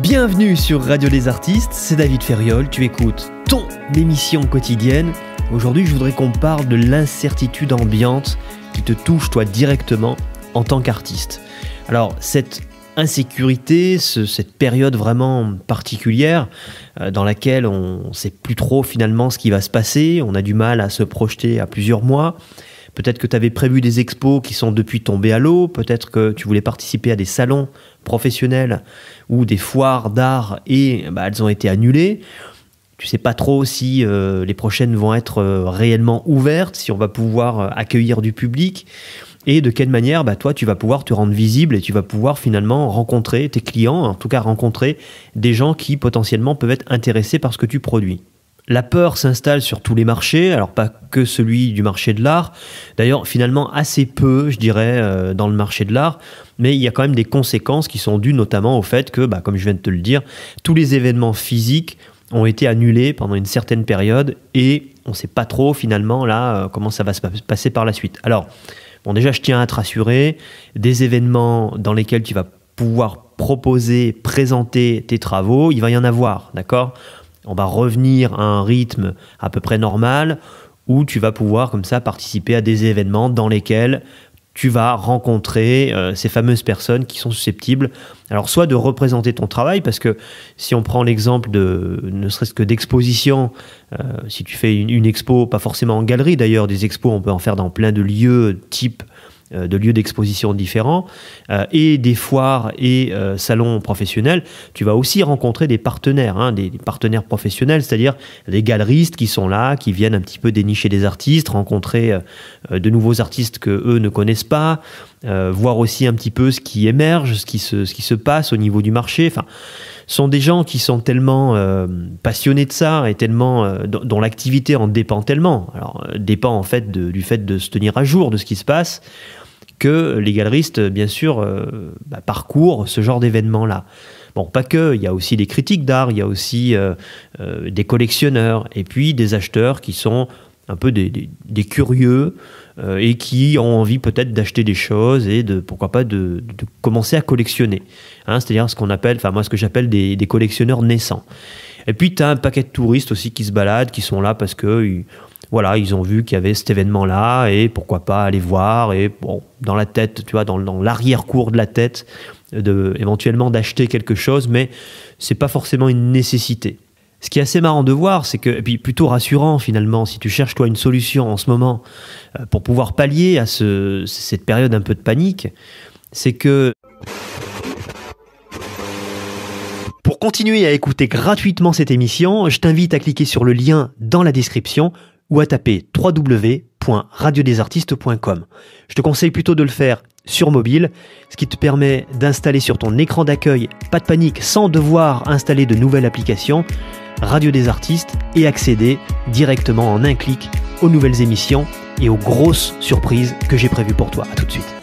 Bienvenue sur Radio Les Artistes, c'est David Ferriol, tu écoutes ton émission quotidienne. Aujourd'hui, je voudrais qu'on parle de l'incertitude ambiante qui te touche toi directement en tant qu'artiste. Alors, cette insécurité, cette période vraiment particulière euh, dans laquelle on ne sait plus trop finalement ce qui va se passer, on a du mal à se projeter à plusieurs mois, Peut-être que tu avais prévu des expos qui sont depuis tombés à l'eau. Peut-être que tu voulais participer à des salons professionnels ou des foires d'art et bah, elles ont été annulées. Tu sais pas trop si euh, les prochaines vont être euh, réellement ouvertes, si on va pouvoir euh, accueillir du public et de quelle manière bah, toi tu vas pouvoir te rendre visible et tu vas pouvoir finalement rencontrer tes clients, en tout cas rencontrer des gens qui potentiellement peuvent être intéressés par ce que tu produis. La peur s'installe sur tous les marchés, alors pas que celui du marché de l'art, d'ailleurs finalement assez peu je dirais euh, dans le marché de l'art, mais il y a quand même des conséquences qui sont dues notamment au fait que, bah, comme je viens de te le dire, tous les événements physiques ont été annulés pendant une certaine période et on ne sait pas trop finalement là euh, comment ça va se passer par la suite. Alors, bon déjà je tiens à te rassurer, des événements dans lesquels tu vas pouvoir proposer, présenter tes travaux, il va y en avoir, d'accord on va revenir à un rythme à peu près normal où tu vas pouvoir comme ça participer à des événements dans lesquels tu vas rencontrer euh, ces fameuses personnes qui sont susceptibles, alors soit de représenter ton travail, parce que si on prend l'exemple de ne serait-ce que d'exposition, euh, si tu fais une, une, expo, pas forcément en galerie d'ailleurs, des expos, on peut en faire dans plein de lieux type euh, de lieux d'exposition différents euh, et des foires et euh, salons professionnels, tu vas aussi rencontrer des partenaires, hein, des, partenaires professionnels, c'est-à-dire des galeristes qui sont là, qui viennent un petit peu dénicher des artistes, rencontrer de nouveaux artistes que eux ne connaissent pas, voir aussi un petit peu ce qui émerge, ce qui se, passe au niveau du marché. Enfin, sont des gens qui sont tellement passionnés de ça et tellement dont l'activité en dépend tellement. Alors dépend en fait du fait de se tenir à jour de ce qui se passe que les galeristes, bien sûr, euh, bah, parcourent ce genre d'événements-là. Bon, pas que, il y a aussi des critiques d'art, il y a aussi euh, euh, des collectionneurs, et puis des acheteurs qui sont un peu des, curieux et qui ont envie peut-être d'acheter des choses et de, pourquoi pas de, commencer à collectionner. Hein. C'est-à-dire ce qu'on appelle, enfin moi ce que j'appelle des, collectionneurs naissants. Et puis tu as un paquet de touristes aussi qui se baladent, qui sont là parce que voilà, ils ont vu qu'il y avait cet événement-là et pourquoi pas aller voir et bon, dans la tête, tu vois, dans, l'arrière-cour de la tête, éventuellement d'acheter quelque chose, mais ce n'est pas forcément une nécessité. Ce qui est assez marrant de voir, c'est que, et puis plutôt rassurant finalement, si tu cherches toi une solution en ce moment euh, pour pouvoir pallier à cette période un peu de panique, c'est que Pour continuer à écouter gratuitement cette émission, je t'invite à cliquer sur le lien dans la description ou à taper www.radiodesartistes.com. Je te conseille plutôt de le faire sur mobile, ce qui te permet d'installer sur ton écran d'accueil, pas de panique, sans devoir installer de nouvelles applications, Radio des Artistes et accéder directement en un clic aux nouvelles émissions et aux grosses surprises que j'ai prévues pour toi. À tout de suite.